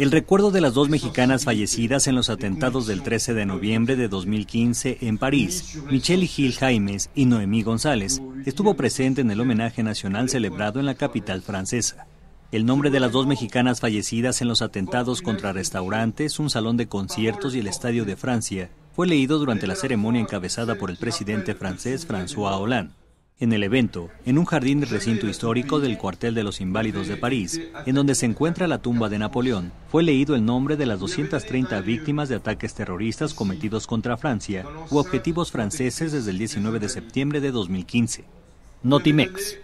El recuerdo de las dos mexicanas fallecidas en los atentados del 13 de noviembre de 2015 en París, Michelle Gil Jaimes y Noemí González, estuvo presente en el homenaje nacional celebrado en la capital francesa. El nombre de las dos mexicanas fallecidas en los atentados contra restaurantes, un salón de conciertos y el Estadio de Francia fue leído durante la ceremonia encabezada por el presidente francés François Hollande. En el evento, en un jardín del recinto histórico del cuartel de los Inválidos de París, en donde se encuentra la tumba de Napoleón, fue leído el nombre de las 230 víctimas de ataques terroristas cometidos contra Francia u objetivos franceses desde el 19 de septiembre de 2015. Notimex.